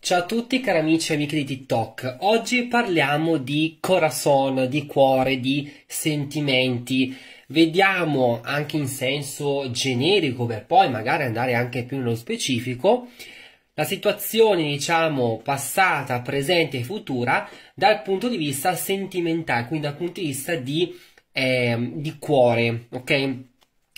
Ciao a tutti cari amici e amiche di TikTok, oggi parliamo di corazon, di cuore, di sentimenti, vediamo anche in senso generico per poi magari andare anche più nello specifico la situazione diciamo passata, presente e futura dal punto di vista sentimentale, quindi dal punto di vista di, eh, di cuore, ok?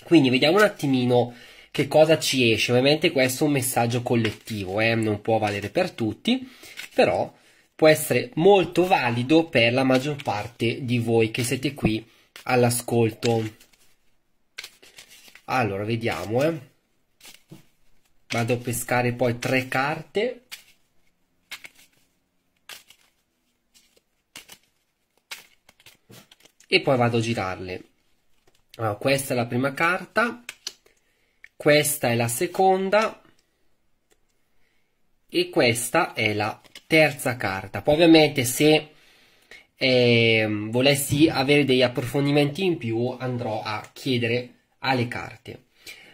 Quindi vediamo un attimino che cosa ci esce? Ovviamente questo è un messaggio collettivo, eh? non può valere per tutti, però può essere molto valido per la maggior parte di voi che siete qui all'ascolto. Allora, vediamo, eh. Vado a pescare poi tre carte. E poi vado a girarle. Allora, questa è la prima carta questa è la seconda e questa è la terza carta. Poi ovviamente se eh, volessi avere degli approfondimenti in più andrò a chiedere alle carte.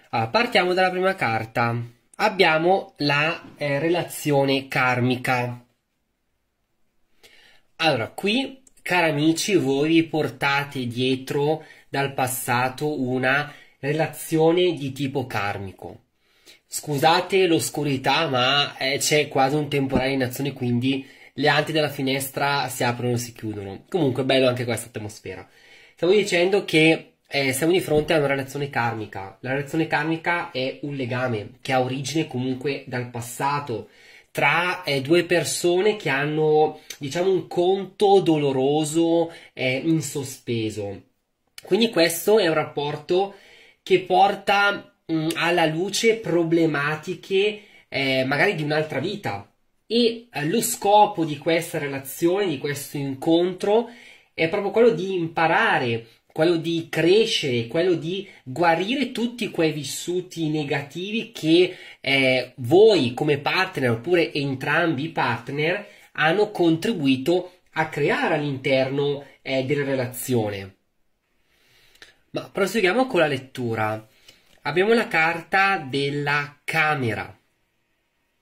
Allora, ah, partiamo dalla prima carta. Abbiamo la eh, relazione karmica. Allora, qui, cari amici, voi vi portate dietro dal passato una relazione di tipo karmico. Scusate l'oscurità, ma eh, c'è quasi un temporale in azione, quindi le ante della finestra si aprono e si chiudono. Comunque, bello anche questa atmosfera. Stavo dicendo che eh, siamo di fronte a una relazione karmica. La relazione karmica è un legame che ha origine comunque dal passato tra eh, due persone che hanno, diciamo, un conto doloroso eh, in sospeso. Quindi questo è un rapporto che porta mh, mm, alla luce problematiche eh, magari di un'altra vita. E eh, lo scopo di questa relazione, di questo incontro, è proprio quello di imparare, quello di crescere, quello di guarire tutti quei vissuti negativi che eh, voi come partner oppure entrambi i partner hanno contribuito a creare all'interno eh, della relazione. Ma boh, proseguiamo con la lettura. Abbiamo la carta della camera.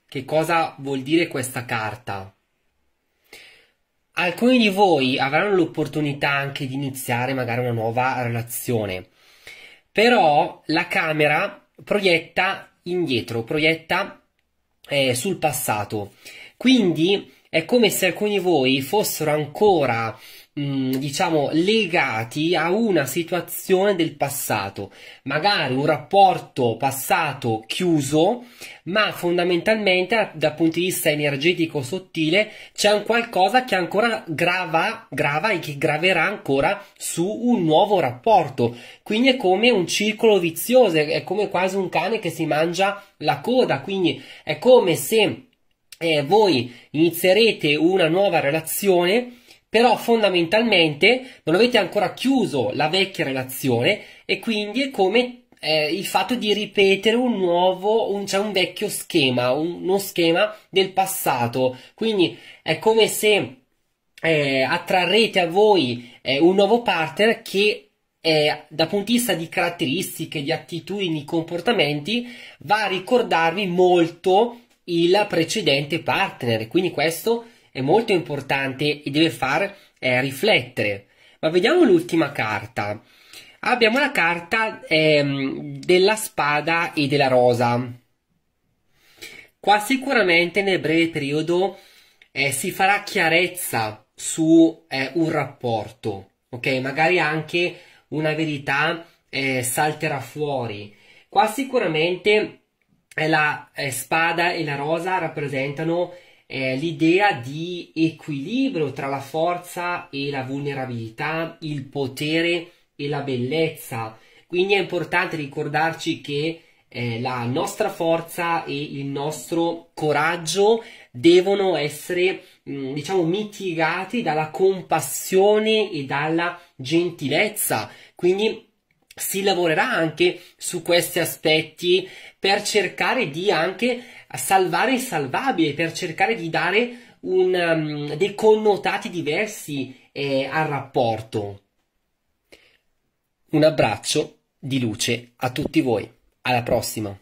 Che cosa vuol dire questa carta? Alcuni di voi avranno l'opportunità anche di iniziare magari una nuova relazione, però la camera proietta indietro, proietta eh, sul passato. Quindi è come se alcuni di voi fossero ancora Mm, diciamo legati a una situazione del passato, magari un rapporto passato chiuso, ma fondamentalmente dal punto di vista energetico sottile c'è un qualcosa che ancora grava, grava e che graverà ancora su un nuovo rapporto. Quindi è come un circolo vizioso, è come quasi un cane che si mangia la coda, quindi è come se eh, voi inizierete una nuova relazione però fondamentalmente non avete ancora chiuso la vecchia relazione e quindi è come eh, il fatto di ripetere un nuovo, un, cioè un vecchio schema, un, uno schema del passato. Quindi è come se eh, attrarrete a voi eh, un nuovo partner che eh, da punto di vista di caratteristiche, di attitudini, comportamenti, va a ricordarvi molto il precedente partner. Quindi questo è molto importante e deve far eh, riflettere. Ma vediamo l'ultima carta. Abbiamo la carta eh, della spada e della rosa. Qua sicuramente nel breve periodo eh, si farà chiarezza su eh, un rapporto, ok? Magari anche una verità eh, salterà fuori. Qua sicuramente eh, la spada e la rosa rappresentano eh, l'idea di equilibrio tra la forza e la vulnerabilità, il potere e la bellezza. Quindi è importante ricordarci che eh, la nostra forza e il nostro coraggio devono essere, mh, mm, diciamo, mitigati dalla compassione e dalla gentilezza. Quindi si lavorerà anche su questi aspetti per cercare di anche salvare il salvabile, per cercare di dare un, um, dei connotati diversi eh, al rapporto. Un abbraccio di luce a tutti voi. Alla prossima!